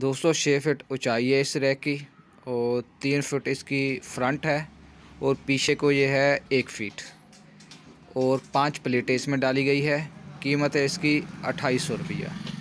दो सौ छः फिट ऊंचाई है इस रैक की और तीन फिट इसकी फ्रंट है और पीछे को ये है एक फीट और पांच प्लेटें इसमें डाली गई है कीमत है इसकी अट्ठाईस सौ रुपया